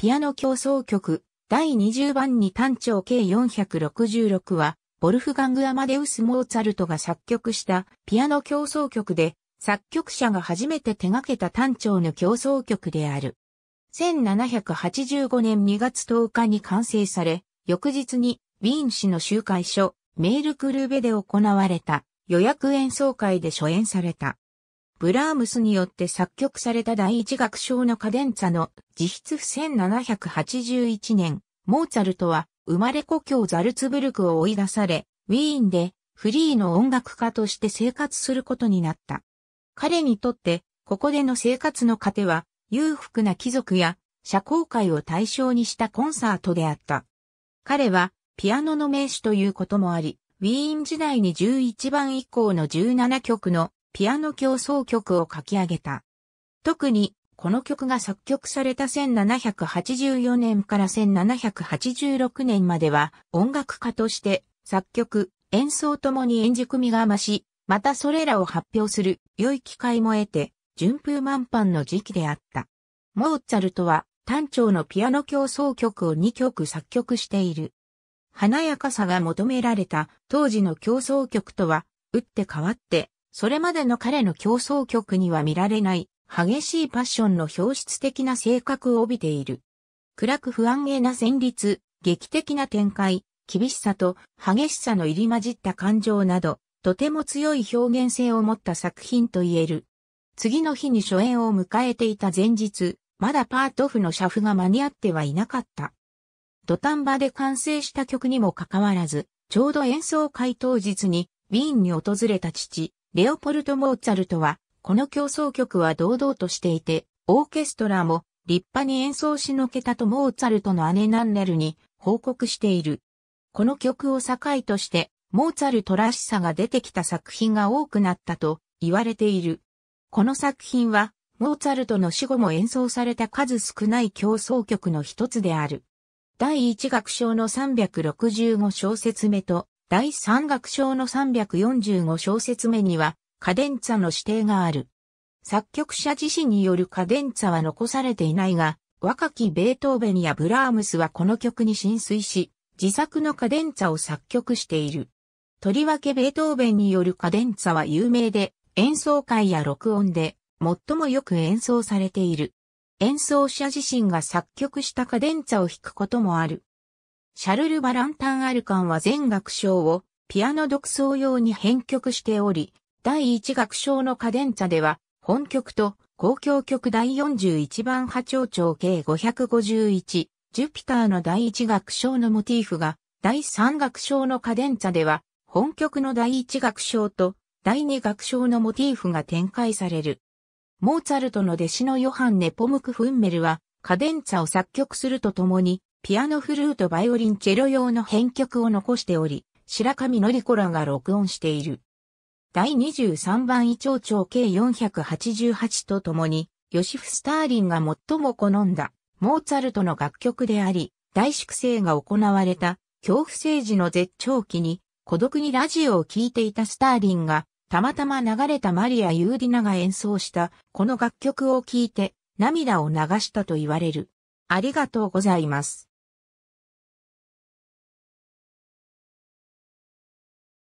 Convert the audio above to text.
ピアノ競争曲、第20番に単調計466は、ボルフガング・アマデウス・モーツァルトが作曲したピアノ競争曲で、作曲者が初めて手掛けた単調の競争曲である。1785年2月10日に完成され、翌日にウィーン市の集会所、メールクルーベで行われた予約演奏会で初演された。ブラームスによって作曲された第一楽章のカデンツァの自筆1781年、モーツァルトは生まれ故郷ザルツブルクを追い出され、ウィーンでフリーの音楽家として生活することになった。彼にとって、ここでの生活の糧は、裕福な貴族や社交界を対象にしたコンサートであった。彼は、ピアノの名手ということもあり、ウィーン時代に11番以降の17曲のピアノ競争曲を書き上げた。特に、この曲が作曲された1784年から1786年までは、音楽家として作曲、演奏ともに演じ組みが増し、またそれらを発表する良い機会も得て、順風満帆の時期であった。モーツァルトは、単調のピアノ競争曲を2曲作曲している。華やかさが求められた当時の競争曲とは、打って変わってそれまでの彼の競争曲には見られない激しいパッションの表出的な性格を帯びている。暗く不安げな旋律、劇的な展開、厳しさと激しさの入り混じった感情など、とても強い表現性を持った作品と言える。次の日に初演を迎えていた前日、まだパートフの社譜が間に合ってはいなかった。土壇場で完成した曲にもかかわらず、ちょうど演奏会当日に、ウィーンに訪れた父、レオポルト・モーツァルトは、この競争曲は堂々としていて、オーケストラも立派に演奏しのけたとモーツァルトの姉ナンネルに報告している。この曲を境として、モーツァルトらしさが出てきた作品が多くなったと言われている。この作品は、モーツァルトの死後も演奏された数少ない競争曲の一つである。第一楽章の365小節目と第三楽章の345小節目には、カデンツァの指定がある。作曲者自身によるカデンツァは残されていないが、若きベートーベンやブラームスはこの曲に浸水し、自作のカデンツァを作曲している。とりわけベートーベンによるカデンツァは有名で、演奏会や録音で最もよく演奏されている。演奏者自身が作曲したカデンツァを弾くこともある。シャルル・バランタン・アルカンは全楽章をピアノ独奏用に編曲しており、第1楽章のカデンツァでは、本曲と公共曲第41番波長長計551、ジュピターの第1楽章のモティーフが、第3楽章のカデンツァでは、本曲の第1楽章と第2楽章のモティーフが展開される。モーツァルトの弟子のヨハンネ・ポムク・フンメルは、カデンツァを作曲するとともに、ピアノフルートバイオリンチェロ用の編曲を残しており、白神のりこらが録音している。第23番イチョウチョウ計488ととに、ヨシフ・スターリンが最も好んだ、モーツァルトの楽曲であり、大粛清が行われた、恐怖政治の絶頂期に、孤独にラジオを聴いていたスターリンが、たまたま流れたマリア・ユーディナが演奏した、この楽曲を聴いて、涙を流したと言われる。ありがとうございます。